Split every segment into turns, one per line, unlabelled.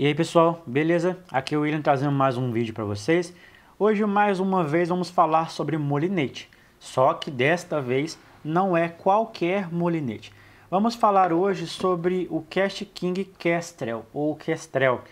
E aí pessoal, beleza? Aqui é o William trazendo mais um vídeo para vocês. Hoje mais uma vez vamos falar sobre molinete, só que desta vez não é qualquer molinete. Vamos falar hoje sobre o Cast King Kestrel ou Kestrel,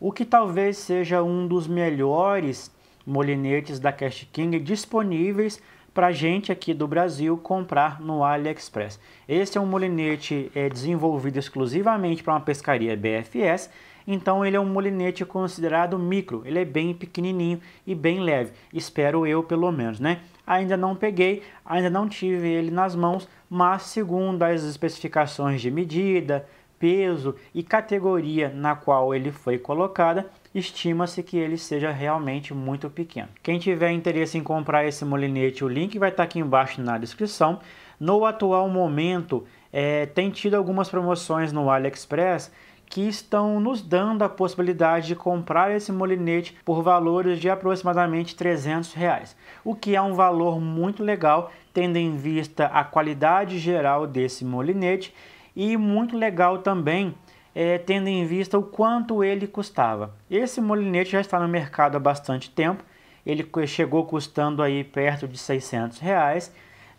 o que talvez seja um dos melhores molinetes da Cast King disponíveis para gente aqui do Brasil comprar no AliExpress. Este é um molinete é, desenvolvido exclusivamente para uma pescaria BFS então ele é um molinete considerado micro, ele é bem pequenininho e bem leve, espero eu pelo menos, né? Ainda não peguei, ainda não tive ele nas mãos, mas segundo as especificações de medida, peso e categoria na qual ele foi colocada, estima-se que ele seja realmente muito pequeno. Quem tiver interesse em comprar esse molinete, o link vai estar aqui embaixo na descrição. No atual momento, é, tem tido algumas promoções no AliExpress que estão nos dando a possibilidade de comprar esse molinete por valores de aproximadamente 300 reais, o que é um valor muito legal, tendo em vista a qualidade geral desse molinete e muito legal também é, tendo em vista o quanto ele custava. Esse molinete já está no mercado há bastante tempo, ele chegou custando aí perto de 600 reais,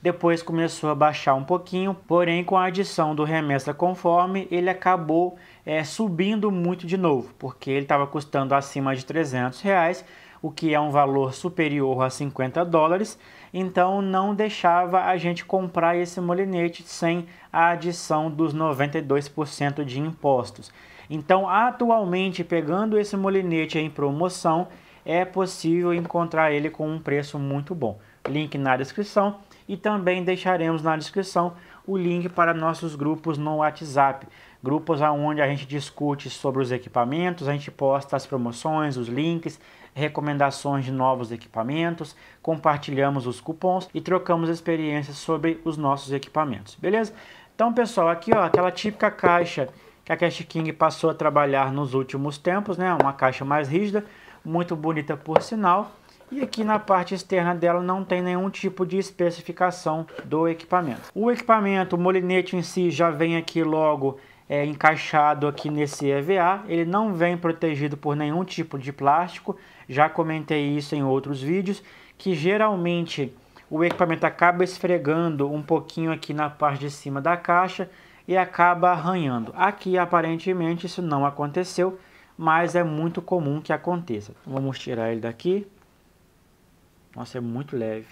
depois começou a baixar um pouquinho, porém com a adição do remessa conforme ele acabou é, subindo muito de novo, porque ele estava custando acima de 300 reais, o que é um valor superior a 50 dólares, então não deixava a gente comprar esse molinete sem a adição dos 92% de impostos. Então, atualmente, pegando esse molinete em promoção, é possível encontrar ele com um preço muito bom. Link na descrição e também deixaremos na descrição o link para nossos grupos no WhatsApp, grupos onde a gente discute sobre os equipamentos, a gente posta as promoções, os links, recomendações de novos equipamentos, compartilhamos os cupons e trocamos experiências sobre os nossos equipamentos, beleza? Então, pessoal, aqui ó, aquela típica caixa que a Cash King passou a trabalhar nos últimos tempos, né? Uma caixa mais rígida, muito bonita por sinal. E aqui na parte externa dela não tem nenhum tipo de especificação do equipamento. O equipamento, o molinete em si já vem aqui logo é, encaixado aqui nesse EVA. Ele não vem protegido por nenhum tipo de plástico. Já comentei isso em outros vídeos, que geralmente o equipamento acaba esfregando um pouquinho aqui na parte de cima da caixa e acaba arranhando. Aqui aparentemente isso não aconteceu, mas é muito comum que aconteça. Vamos tirar ele daqui. Nossa, é muito leve.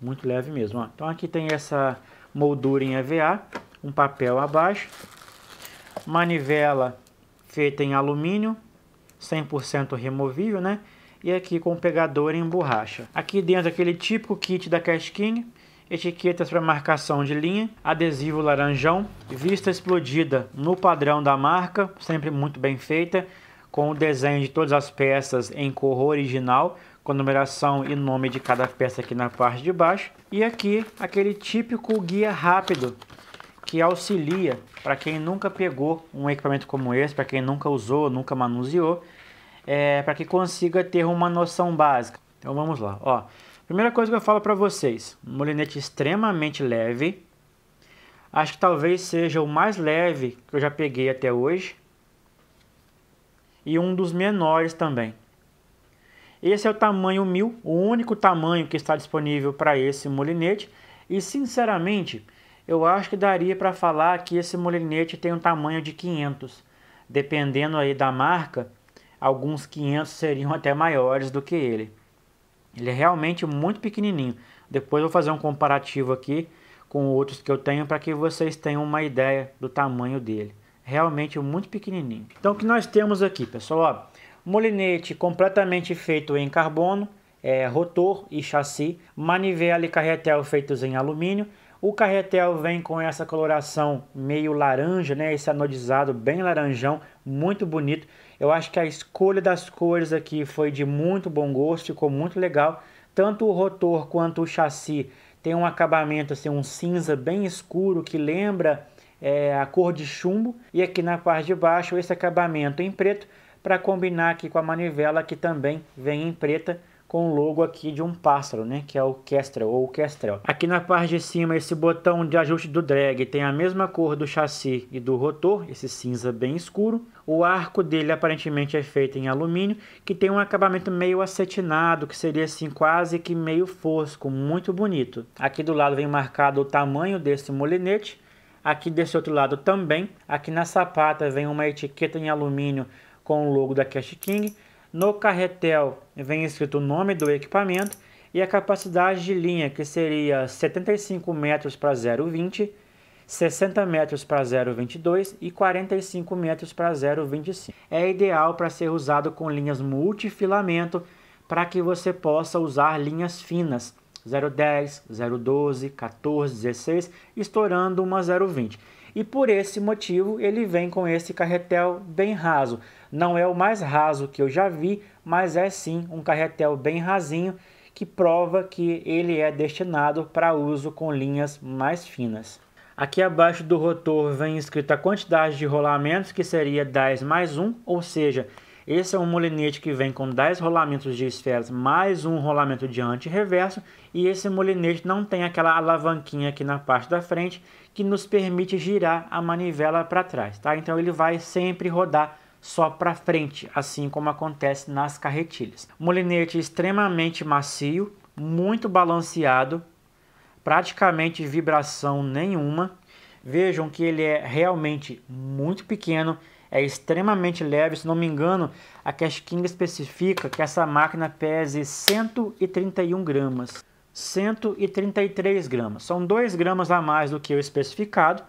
Muito leve mesmo. Ó. Então aqui tem essa moldura em EVA, um papel abaixo, manivela feita em alumínio, 100% removível, né? E aqui com pegador em borracha. Aqui dentro aquele típico kit da Cash King, etiquetas para marcação de linha, adesivo laranjão, vista explodida no padrão da marca, sempre muito bem feita, com o desenho de todas as peças em cor original, com numeração e nome de cada peça aqui na parte de baixo. E aqui, aquele típico guia rápido que auxilia para quem nunca pegou um equipamento como esse, para quem nunca usou, nunca manuseou, é, para que consiga ter uma noção básica. Então vamos lá. Ó, primeira coisa que eu falo para vocês, um molinete extremamente leve. Acho que talvez seja o mais leve que eu já peguei até hoje. E um dos menores também. Esse é o tamanho 1000, o único tamanho que está disponível para esse molinete. E sinceramente, eu acho que daria para falar que esse molinete tem um tamanho de 500. Dependendo aí da marca, alguns 500 seriam até maiores do que ele. Ele é realmente muito pequenininho. Depois eu vou fazer um comparativo aqui com outros que eu tenho para que vocês tenham uma ideia do tamanho dele. Realmente muito pequenininho. Então o que nós temos aqui, pessoal? Ó, molinete completamente feito em carbono, é, rotor e chassi, manivela e carretel feitos em alumínio. O carretel vem com essa coloração meio laranja, né? Esse anodizado bem laranjão, muito bonito. Eu acho que a escolha das cores aqui foi de muito bom gosto, ficou muito legal. Tanto o rotor quanto o chassi tem um acabamento assim, um cinza bem escuro que lembra é, a cor de chumbo. E aqui na parte de baixo esse acabamento em preto para combinar aqui com a manivela que também vem em preta com o logo aqui de um pássaro, né, que é o Kestrel ou Kestrel. Aqui na parte de cima esse botão de ajuste do drag tem a mesma cor do chassi e do rotor, esse cinza bem escuro. O arco dele aparentemente é feito em alumínio, que tem um acabamento meio acetinado, que seria assim quase que meio fosco, muito bonito. Aqui do lado vem marcado o tamanho desse molinete, aqui desse outro lado também. Aqui na sapata vem uma etiqueta em alumínio com o logo da Cash King. No carretel vem escrito o nome do equipamento e a capacidade de linha, que seria 75 metros para 0,20, 60 metros para 0,22 e 45 metros para 0,25. É ideal para ser usado com linhas multifilamento para que você possa usar linhas finas 0,10, 0,12, 14, 16, estourando uma 0,20. E por esse motivo ele vem com esse carretel bem raso. Não é o mais raso que eu já vi, mas é sim um carretel bem rasinho que prova que ele é destinado para uso com linhas mais finas. Aqui abaixo do rotor vem escrita a quantidade de rolamentos, que seria 10 mais 1, ou seja, esse é um molinete que vem com 10 rolamentos de esferas mais um rolamento diante anti reverso, e esse molinete não tem aquela alavanquinha aqui na parte da frente que nos permite girar a manivela para trás, tá? Então ele vai sempre rodar só para frente, assim como acontece nas carretilhas. Molinete extremamente macio, muito balanceado, praticamente vibração nenhuma. Vejam que ele é realmente muito pequeno, é extremamente leve, se não me engano, a Cash King especifica que essa máquina pese 131 gramas, 133 gramas, são 2 gramas a mais do que o especificado,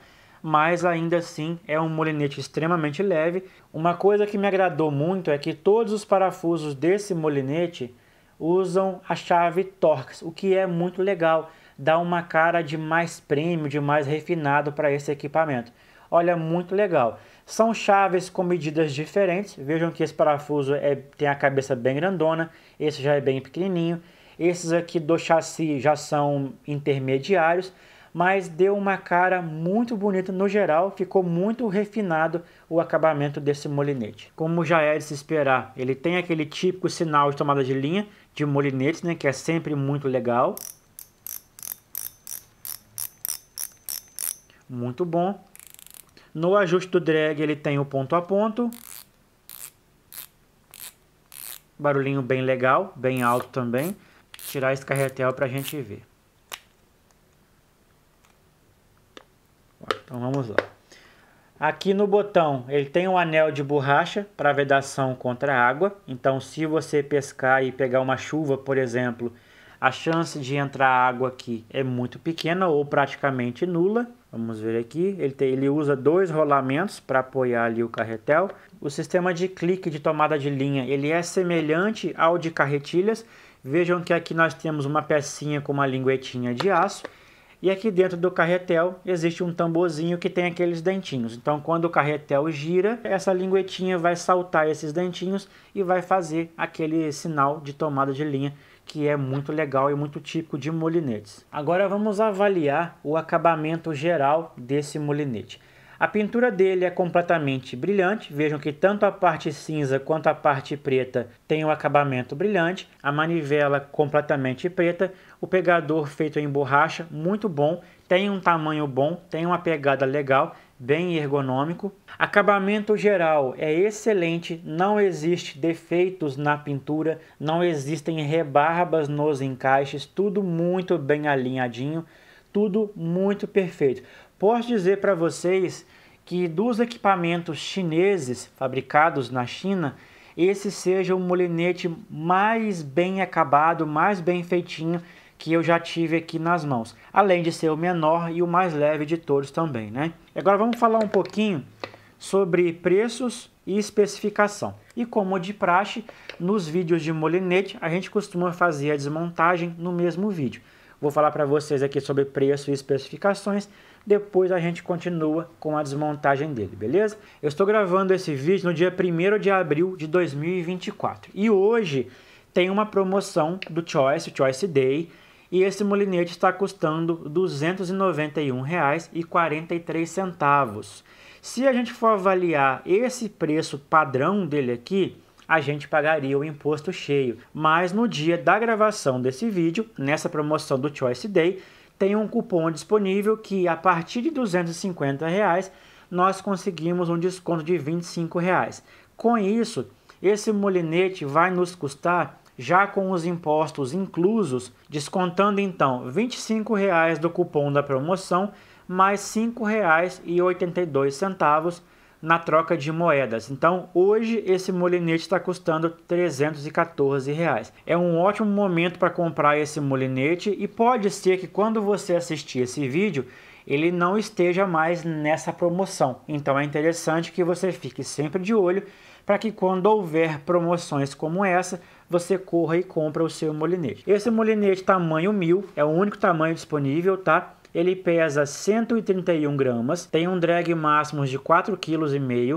mas ainda assim é um molinete extremamente leve. Uma coisa que me agradou muito é que todos os parafusos desse molinete usam a chave Torx, o que é muito legal, dá uma cara de mais prêmio, de mais refinado para esse equipamento. Olha, muito legal. São chaves com medidas diferentes. Vejam que esse parafuso é, tem a cabeça bem grandona, esse já é bem pequenininho. Esses aqui do chassi já são intermediários mas deu uma cara muito bonita no geral, ficou muito refinado o acabamento desse molinete. Como já é de se esperar, ele tem aquele típico sinal de tomada de linha de molinete, né, que é sempre muito legal. Muito bom. No ajuste do drag ele tem o ponto a ponto. Barulhinho bem legal, bem alto também. Tirar esse carretel para a gente ver. Então vamos lá. Aqui no botão ele tem um anel de borracha para vedação contra a água. Então se você pescar e pegar uma chuva, por exemplo, a chance de entrar água aqui é muito pequena ou praticamente nula. Vamos ver aqui, ele, tem, ele usa dois rolamentos para apoiar ali o carretel. O sistema de clique de tomada de linha, ele é semelhante ao de carretilhas. Vejam que aqui nós temos uma pecinha com uma linguetinha de aço e aqui dentro do carretel existe um tamborzinho que tem aqueles dentinhos. Então, quando o carretel gira, essa linguetinha vai saltar esses dentinhos e vai fazer aquele sinal de tomada de linha que é muito legal e muito típico de molinetes. Agora vamos avaliar o acabamento geral desse molinete. A pintura dele é completamente brilhante, vejam que tanto a parte cinza quanto a parte preta tem um acabamento brilhante, a manivela completamente preta, o pegador feito em borracha, muito bom, tem um tamanho bom, tem uma pegada legal, bem ergonômico. Acabamento geral é excelente, não existe defeitos na pintura, não existem rebarbas nos encaixes, tudo muito bem alinhadinho, tudo muito perfeito posso dizer para vocês que dos equipamentos chineses fabricados na China, esse seja o molinete mais bem acabado, mais bem feitinho que eu já tive aqui nas mãos. Além de ser o menor e o mais leve de todos também, né? Agora vamos falar um pouquinho sobre preços e especificação. E como de praxe, nos vídeos de molinete, a gente costuma fazer a desmontagem no mesmo vídeo. Vou falar para vocês aqui sobre preço e especificações depois a gente continua com a desmontagem dele, beleza? Eu estou gravando esse vídeo no dia 1 de abril de 2024 e hoje tem uma promoção do Choice, Choice Day, e esse molinete está custando R$ 291,43. Se a gente for avaliar esse preço padrão dele aqui, a gente pagaria o imposto cheio. Mas no dia da gravação desse vídeo, nessa promoção do Choice Day, tem um cupom disponível que a partir de 250 reais nós conseguimos um desconto de 25 reais. Com isso, esse molinete vai nos custar já com os impostos inclusos, descontando então R$ 25,00 do cupom da promoção, mais R$ 5,82 na troca de moedas. Então, hoje esse molinete está custando 314 reais. É um ótimo momento para comprar esse molinete e pode ser que quando você assistir esse vídeo ele não esteja mais nessa promoção. Então é interessante que você fique sempre de olho para que quando houver promoções como essa, você corra e compra o seu molinete. Esse molinete tamanho 1000 é o único tamanho disponível, tá? Ele pesa 131 gramas, tem um drag máximo de 4,5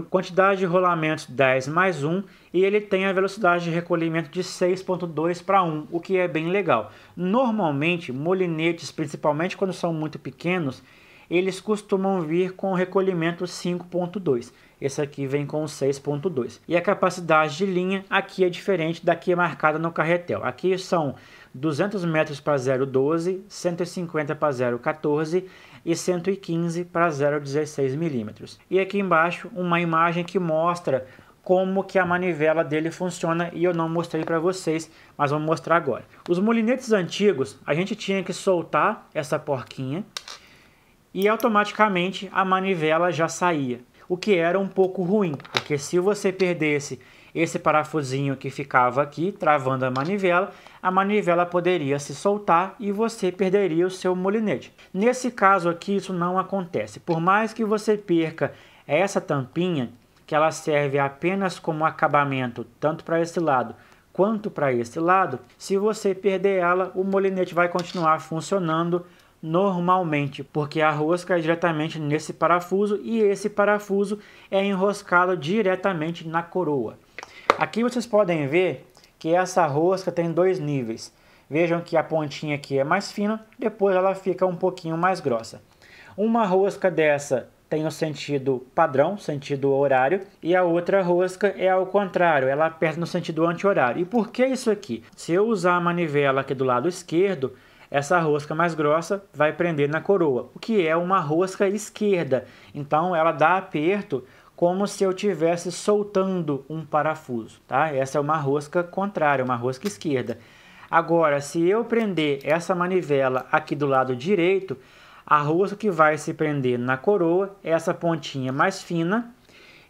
kg, quantidade de rolamentos 10 mais 1 e ele tem a velocidade de recolhimento de 6.2 para 1, o que é bem legal. Normalmente, molinetes, principalmente quando são muito pequenos, eles costumam vir com recolhimento 5.2 esse aqui vem com 6.2. E a capacidade de linha aqui é diferente da que é marcada no carretel. Aqui são 200 metros para 0,12, 150 para 0,14 e 115 para 0,16 milímetros. E aqui embaixo uma imagem que mostra como que a manivela dele funciona e eu não mostrei para vocês, mas vou mostrar agora. Os molinetes antigos, a gente tinha que soltar essa porquinha e automaticamente a manivela já saía o que era um pouco ruim, porque se você perdesse esse parafusinho que ficava aqui travando a manivela, a manivela poderia se soltar e você perderia o seu molinete. Nesse caso aqui isso não acontece. Por mais que você perca essa tampinha, que ela serve apenas como acabamento tanto para esse lado quanto para esse lado, se você perder ela, o molinete vai continuar funcionando normalmente, porque a rosca é diretamente nesse parafuso e esse parafuso é enroscado diretamente na coroa. Aqui vocês podem ver que essa rosca tem dois níveis. Vejam que a pontinha aqui é mais fina, depois ela fica um pouquinho mais grossa. Uma rosca dessa tem o sentido padrão, sentido horário, e a outra rosca é ao contrário, ela aperta no sentido anti-horário. E por que isso aqui? Se eu usar a manivela aqui do lado esquerdo, essa rosca mais grossa vai prender na coroa, o que é uma rosca esquerda. Então ela dá aperto como se eu tivesse soltando um parafuso, tá? Essa é uma rosca contrária, uma rosca esquerda. Agora, se eu prender essa manivela aqui do lado direito, a rosca que vai se prender na coroa é essa pontinha mais fina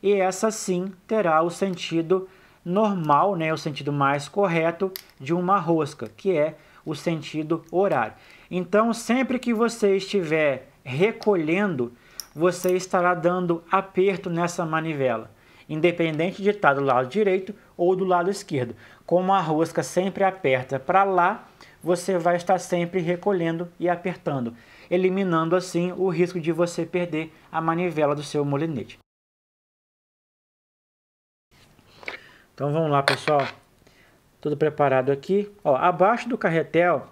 e essa sim terá o sentido normal, né, o sentido mais correto de uma rosca, que é o sentido horário. Então, sempre que você estiver recolhendo, você estará dando aperto nessa manivela, independente de estar do lado direito ou do lado esquerdo. Como a rosca sempre aperta para lá, você vai estar sempre recolhendo e apertando, eliminando assim o risco de você perder a manivela do seu molinete. Então vamos lá, pessoal tudo preparado aqui. Ó, abaixo do carretel,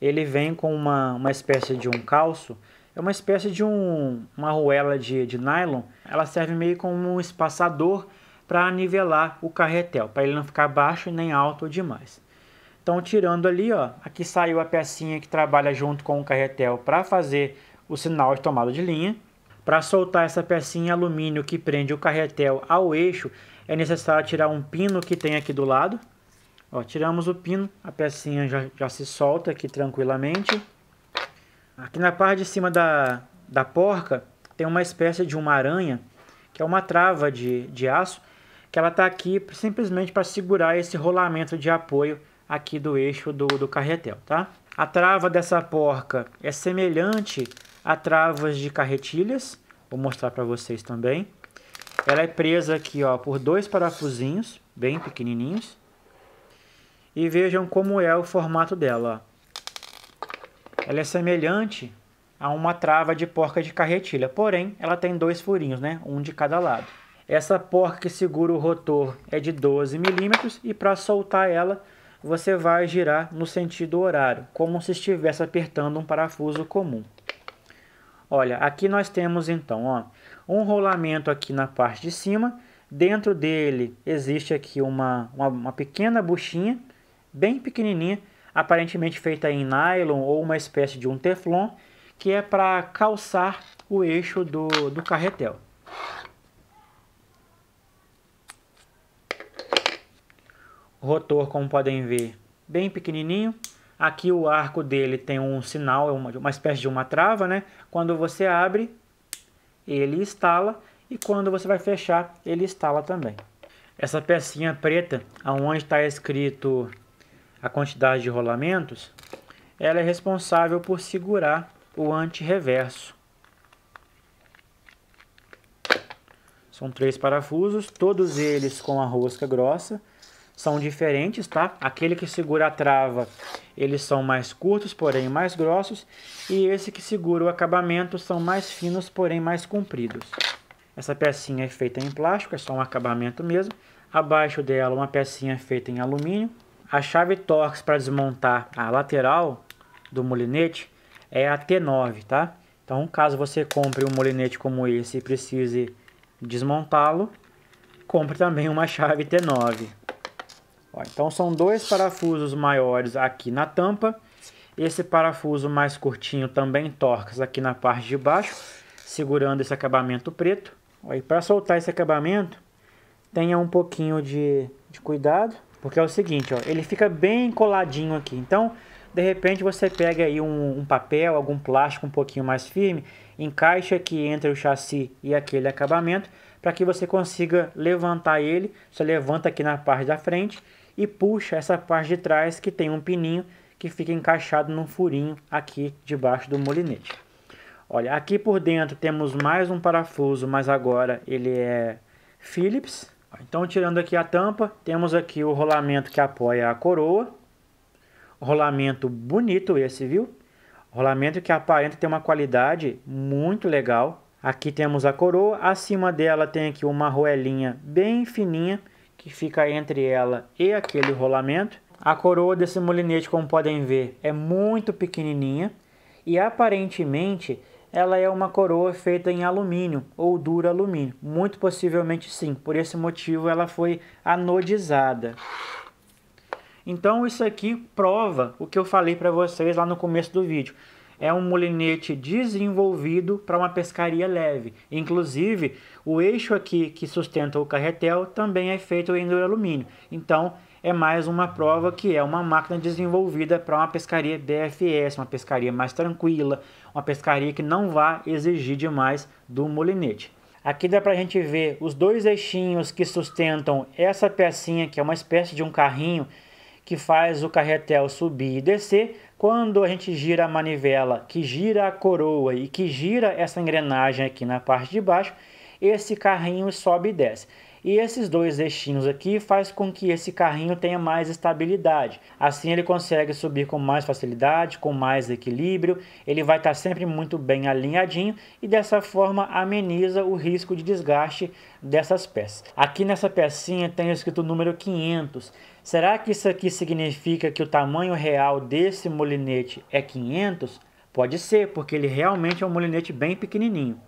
ele vem com uma, uma espécie de um calço, é uma espécie de um, uma arruela de, de nylon, ela serve meio como um espaçador para nivelar o carretel, para ele não ficar baixo nem alto demais. Então, tirando ali, ó, aqui saiu a pecinha que trabalha junto com o carretel para fazer o sinal de tomada de linha. Para soltar essa pecinha alumínio que prende o carretel ao eixo, é necessário tirar um pino que tem aqui do lado. Ó, tiramos o pino, a pecinha já, já se solta aqui tranquilamente. Aqui na parte de cima da, da porca tem uma espécie de uma aranha, que é uma trava de, de aço, que ela está aqui simplesmente para segurar esse rolamento de apoio aqui do eixo do, do carretel, tá? A trava dessa porca é semelhante a travas de carretilhas, vou mostrar para vocês também. Ela é presa aqui ó, por dois parafusinhos, bem pequenininhos e vejam como é o formato dela. Ela é semelhante a uma trava de porca de carretilha, porém ela tem dois furinhos, né? um de cada lado. Essa porca que segura o rotor é de 12 milímetros e para soltar ela você vai girar no sentido horário, como se estivesse apertando um parafuso comum. Olha, aqui nós temos então ó, um rolamento aqui na parte de cima, dentro dele existe aqui uma, uma, uma pequena buchinha bem pequenininha, aparentemente feita em nylon ou uma espécie de um teflon, que é para calçar o eixo do, do carretel. Rotor, como podem ver, bem pequenininho. Aqui o arco dele tem um sinal, é uma, uma espécie de uma trava, né? Quando você abre, ele estala e quando você vai fechar, ele estala também. Essa pecinha preta, aonde está escrito a quantidade de rolamentos, ela é responsável por segurar o anti-reverso. São três parafusos, todos eles com a rosca grossa. São diferentes, tá? Aquele que segura a trava, eles são mais curtos, porém mais grossos. E esse que segura o acabamento são mais finos, porém mais compridos. Essa pecinha é feita em plástico, é só um acabamento mesmo. Abaixo dela uma pecinha feita em alumínio, a chave Torx para desmontar a lateral do molinete é a T9, tá? Então, caso você compre um molinete como esse e precise desmontá-lo, compre também uma chave T9. Ó, então, são dois parafusos maiores aqui na tampa. Esse parafuso mais curtinho também Torx aqui na parte de baixo, segurando esse acabamento preto. Ó, e para soltar esse acabamento, tenha um pouquinho de, de cuidado. Porque é o seguinte, ó, ele fica bem coladinho aqui. Então, de repente você pega aí um, um, papel, algum plástico um pouquinho mais firme, encaixa aqui entre o chassi e aquele acabamento, para que você consiga levantar ele, você levanta aqui na parte da frente e puxa essa parte de trás que tem um pininho que fica encaixado num furinho aqui debaixo do molinete. Olha, aqui por dentro temos mais um parafuso, mas agora ele é Phillips, então, tirando aqui a tampa, temos aqui o rolamento que apoia a coroa. Rolamento bonito esse, viu? Rolamento que aparenta ter uma qualidade muito legal. Aqui temos a coroa, acima dela tem aqui uma roelinha bem fininha que fica entre ela e aquele rolamento. A coroa desse molinete, como podem ver, é muito pequenininha e aparentemente ela é uma coroa feita em alumínio ou duro alumínio. Muito possivelmente sim, por esse motivo ela foi anodizada. Então isso aqui prova o que eu falei para vocês lá no começo do vídeo. É um molinete desenvolvido para uma pescaria leve. Inclusive, o eixo aqui que sustenta o carretel também é feito em duro alumínio. Então, é mais uma prova que é uma máquina desenvolvida para uma pescaria DFS, uma pescaria mais tranquila, uma pescaria que não vai exigir demais do molinete. Aqui dá para a gente ver os dois eixinhos que sustentam essa pecinha, que é uma espécie de um carrinho que faz o carretel subir e descer. Quando a gente gira a manivela, que gira a coroa e que gira essa engrenagem aqui na parte de baixo, esse carrinho sobe e desce. E esses dois eixinhos aqui faz com que esse carrinho tenha mais estabilidade. Assim ele consegue subir com mais facilidade, com mais equilíbrio, ele vai estar sempre muito bem alinhadinho e dessa forma ameniza o risco de desgaste dessas peças. Aqui nessa pecinha tem escrito o número 500. Será que isso aqui significa que o tamanho real desse molinete é 500? Pode ser, porque ele realmente é um molinete bem pequenininho.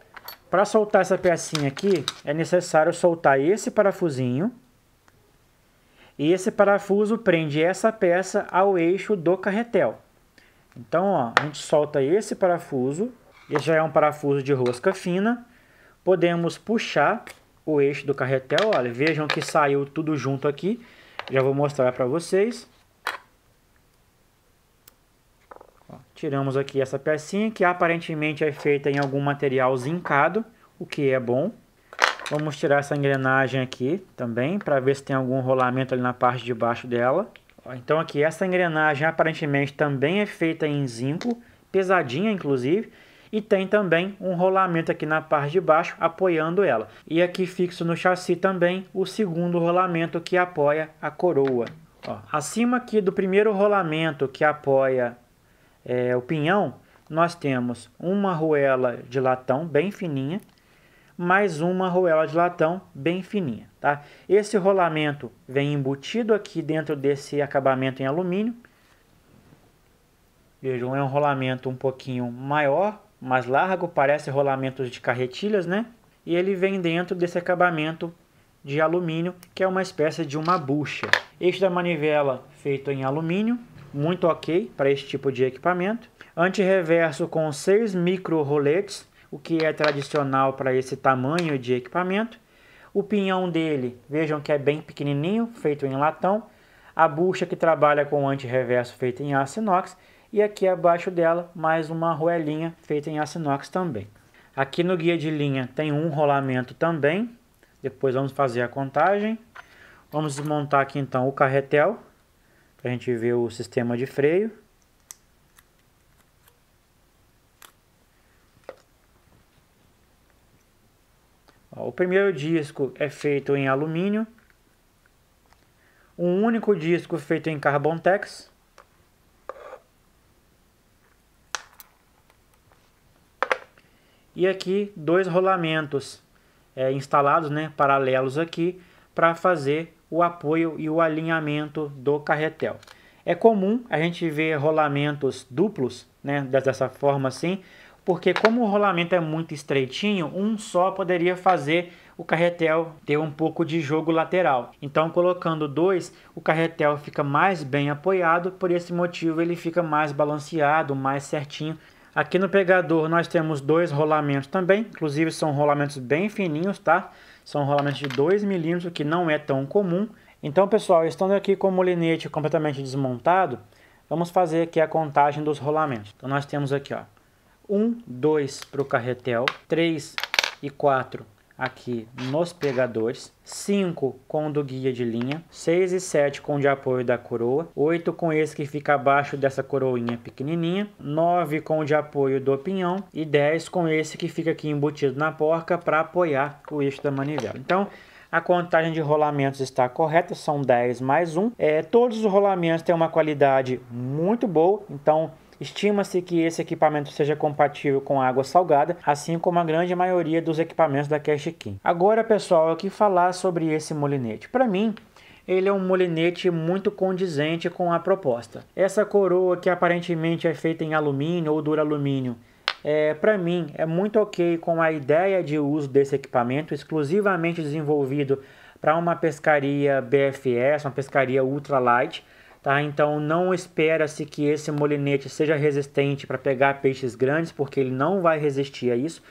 Para soltar essa pecinha aqui, é necessário soltar esse parafusinho. E esse parafuso prende essa peça ao eixo do carretel. Então, ó, a gente solta esse parafuso. Esse já é um parafuso de rosca fina. Podemos puxar o eixo do carretel. Olha, vejam que saiu tudo junto aqui. Já vou mostrar para vocês. Tiramos aqui essa pecinha que aparentemente é feita em algum material zincado, o que é bom. Vamos tirar essa engrenagem aqui também para ver se tem algum rolamento ali na parte de baixo dela. Então aqui essa engrenagem aparentemente também é feita em zinco, pesadinha inclusive, e tem também um rolamento aqui na parte de baixo apoiando ela. E aqui fixo no chassi também o segundo rolamento que apoia a coroa. Ó, acima aqui do primeiro rolamento que apoia é, o pinhão, nós temos uma arruela de latão bem fininha, mais uma arruela de latão bem fininha. Tá? Esse rolamento vem embutido aqui dentro desse acabamento em alumínio. Vejam, é um rolamento um pouquinho maior, mais largo, parece rolamentos de carretilhas, né? E ele vem dentro desse acabamento de alumínio, que é uma espécie de uma bucha. Este da é manivela feito em alumínio, muito ok para esse tipo de equipamento. anti-reverso com 6 micro roletes, o que é tradicional para esse tamanho de equipamento. O pinhão dele, vejam que é bem pequenininho, feito em latão. A bucha que trabalha com anti-reverso feita em aço inox. E aqui abaixo dela, mais uma roelinha feita em aço inox também. Aqui no guia de linha tem um rolamento também. Depois vamos fazer a contagem. Vamos desmontar aqui então o carretel para a gente ver o sistema de freio. O primeiro disco é feito em alumínio, um único disco feito em carbontex. E aqui dois rolamentos é, instalados, né, paralelos aqui, para fazer o apoio e o alinhamento do carretel. É comum a gente ver rolamentos duplos, né, dessa forma assim, porque como o rolamento é muito estreitinho, um só poderia fazer o carretel ter um pouco de jogo lateral. Então, colocando dois, o carretel fica mais bem apoiado, por esse motivo ele fica mais balanceado, mais certinho Aqui no pegador nós temos dois rolamentos também, inclusive são rolamentos bem fininhos, tá? São rolamentos de 2 milímetros, que não é tão comum. Então, pessoal, estando aqui com o molinete completamente desmontado, vamos fazer aqui a contagem dos rolamentos. Então, nós temos aqui, ó, 1, 2 para o carretel, 3 e 4 aqui nos pegadores, 5 com o do guia de linha, 6 e 7 com o de apoio da coroa, 8 com esse que fica abaixo dessa coroinha pequenininha, 9 com o de apoio do pinhão e 10 com esse que fica aqui embutido na porca para apoiar o eixo da manivela. Então, a contagem de rolamentos está correta, são 10 mais 1. É, todos os rolamentos têm uma qualidade muito boa, então Estima-se que esse equipamento seja compatível com água salgada, assim como a grande maioria dos equipamentos da Cash King. Agora, pessoal, eu que falar sobre esse molinete. Para mim, ele é um molinete muito condizente com a proposta. Essa coroa que aparentemente é feita em alumínio ou alumínio, é, para mim é muito ok com a ideia de uso desse equipamento exclusivamente desenvolvido para uma pescaria BFS, uma pescaria ultralight, Tá? Então não espera-se que esse molinete seja resistente para pegar peixes grandes, porque ele não vai resistir a isso,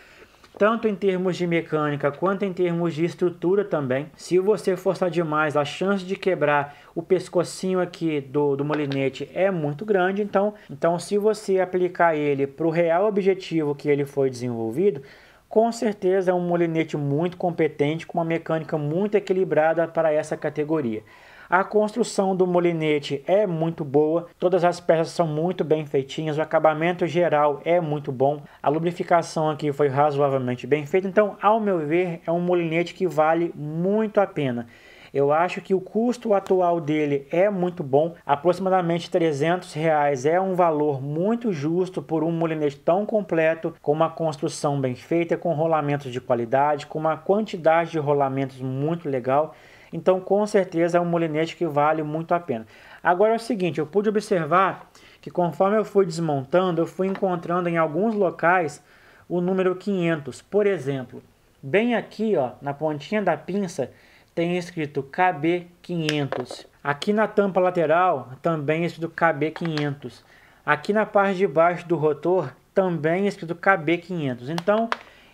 tanto em termos de mecânica quanto em termos de estrutura também. Se você forçar demais, a chance de quebrar o pescocinho aqui do, do molinete é muito grande, então, então se você aplicar ele para o real objetivo que ele foi desenvolvido, com certeza é um molinete muito competente, com uma mecânica muito equilibrada para essa categoria. A construção do molinete é muito boa, todas as peças são muito bem feitinhas, o acabamento geral é muito bom, a lubrificação aqui foi razoavelmente bem feita, então, ao meu ver, é um molinete que vale muito a pena. Eu acho que o custo atual dele é muito bom, aproximadamente 300 reais é um valor muito justo por um molinete tão completo, com uma construção bem feita, com rolamentos de qualidade, com uma quantidade de rolamentos muito legal. Então, com certeza, é um molinete que vale muito a pena. Agora é o seguinte, eu pude observar que conforme eu fui desmontando, eu fui encontrando em alguns locais o número 500. Por exemplo, bem aqui ó, na pontinha da pinça tem escrito KB500. Aqui na tampa lateral também é escrito KB500. Aqui na parte de baixo do rotor também é escrito KB500. Então,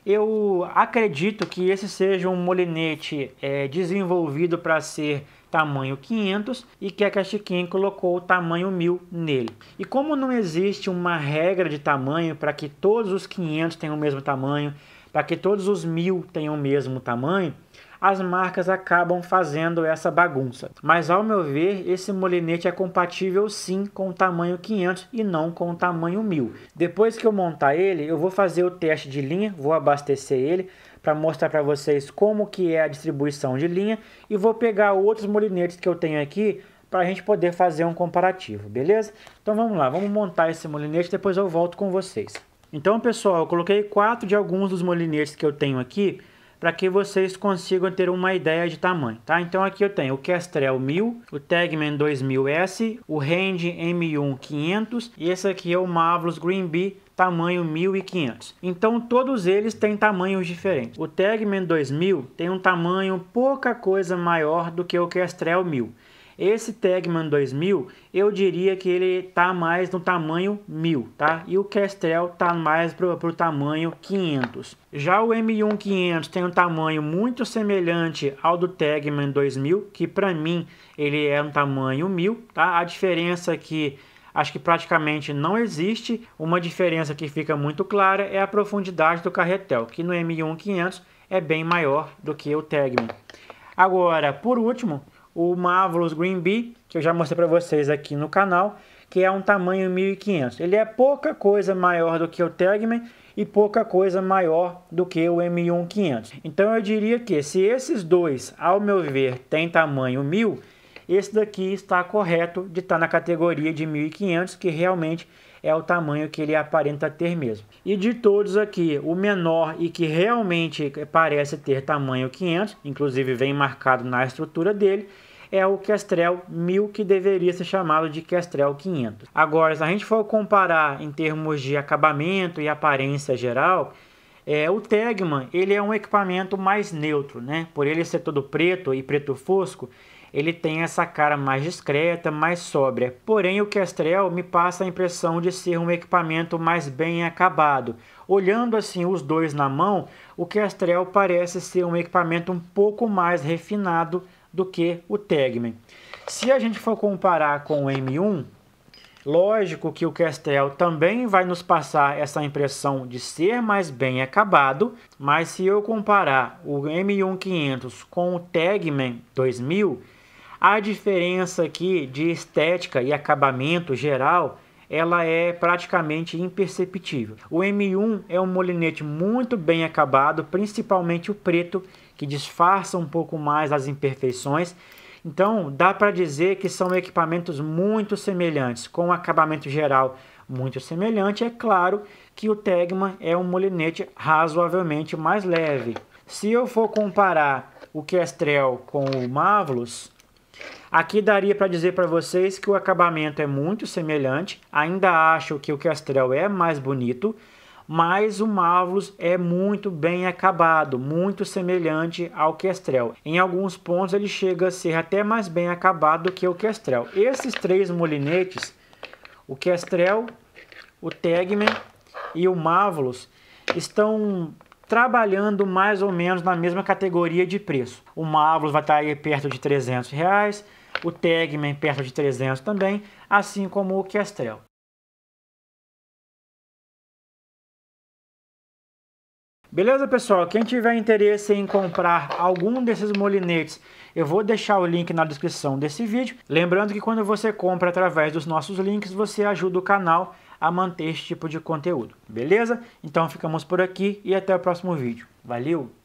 eu acredito que esse seja um molinete é, desenvolvido para ser tamanho 500 e que a Cachiquin colocou o tamanho 1000 nele. E como não existe uma regra de tamanho para que todos os 500 tenham o mesmo tamanho, para que todos os 1000 tenham o mesmo tamanho, as marcas acabam fazendo essa bagunça. Mas ao meu ver, esse molinete é compatível sim com o tamanho 500 e não com o tamanho 1000. Depois que eu montar ele, eu vou fazer o teste de linha, vou abastecer ele para mostrar para vocês como que é a distribuição de linha e vou pegar outros molinetes que eu tenho aqui para a gente poder fazer um comparativo, beleza? Então vamos lá, vamos montar esse molinete, depois eu volto com vocês. Então pessoal, eu coloquei quatro de alguns dos molinetes que eu tenho aqui para que vocês consigam ter uma ideia de tamanho, tá? Então aqui eu tenho o Questrel 1000, o Tagman 2000S, o Range M1 500 e esse aqui é o Mavros Green Bee tamanho 1500. Então todos eles têm tamanhos diferentes. O Tagman 2000 tem um tamanho pouca coisa maior do que o Questrel 1000. Esse Tagman 2000, eu diria que ele tá mais no tamanho 1000, tá? E o Kestrel tá mais pro, pro tamanho 500. Já o m 1500 tem um tamanho muito semelhante ao do Tagman 2000, que para mim ele é um tamanho 1000, tá? A diferença é que acho que praticamente não existe. Uma diferença que fica muito clara é a profundidade do carretel, que no M1500 é bem maior do que o Tegman. Agora, por último, o Marvelous Green Bee, que eu já mostrei para vocês aqui no canal, que é um tamanho 1500. Ele é pouca coisa maior do que o Tagman e pouca coisa maior do que o M1500. Então eu diria que se esses dois, ao meu ver, têm tamanho 1000, esse daqui está correto de estar tá na categoria de 1500, que realmente é o tamanho que ele aparenta ter mesmo. E de todos aqui, o menor e que realmente parece ter tamanho 500, inclusive vem marcado na estrutura dele, é o Kestrel 1000, que deveria ser chamado de Kestrel 500. Agora, se a gente for comparar em termos de acabamento e aparência geral, é, o Tegman ele é um equipamento mais neutro, né? Por ele ser todo preto e preto fosco, ele tem essa cara mais discreta, mais sóbria. Porém, o Kestrel me passa a impressão de ser um equipamento mais bem acabado. Olhando assim os dois na mão, o Kestrel parece ser um equipamento um pouco mais refinado do que o Tegmen. Se a gente for comparar com o M1, lógico que o Castel também vai nos passar essa impressão de ser mais bem acabado, mas se eu comparar o M1500 com o Tegmen 2000, a diferença aqui de estética e acabamento geral ela é praticamente imperceptível. O M1 é um molinete muito bem acabado, principalmente o preto, que disfarça um pouco mais as imperfeições. Então, dá para dizer que são equipamentos muito semelhantes, com um acabamento geral muito semelhante. É claro que o Tegma é um molinete razoavelmente mais leve. Se eu for comparar o Kestrel com o Mavlos, Aqui daria para dizer para vocês que o acabamento é muito semelhante. Ainda acho que o Questrel é mais bonito, mas o Mavulus é muito bem acabado, muito semelhante ao Kestrel. Em alguns pontos ele chega a ser até mais bem acabado que o Kestrel. Esses três molinetes, o Kestrel, o Tegmen e o Mavulus, estão trabalhando mais ou menos na mesma categoria de preço. O Mavulus vai estar aí perto de 300 reais, o Tegmen perto de 300 também, assim como o Kestrel. Beleza, pessoal? Quem tiver interesse em comprar algum desses molinetes, eu vou deixar o link na descrição desse vídeo. Lembrando que quando você compra através dos nossos links, você ajuda o canal a manter esse tipo de conteúdo, beleza? Então ficamos por aqui e até o próximo vídeo. Valeu!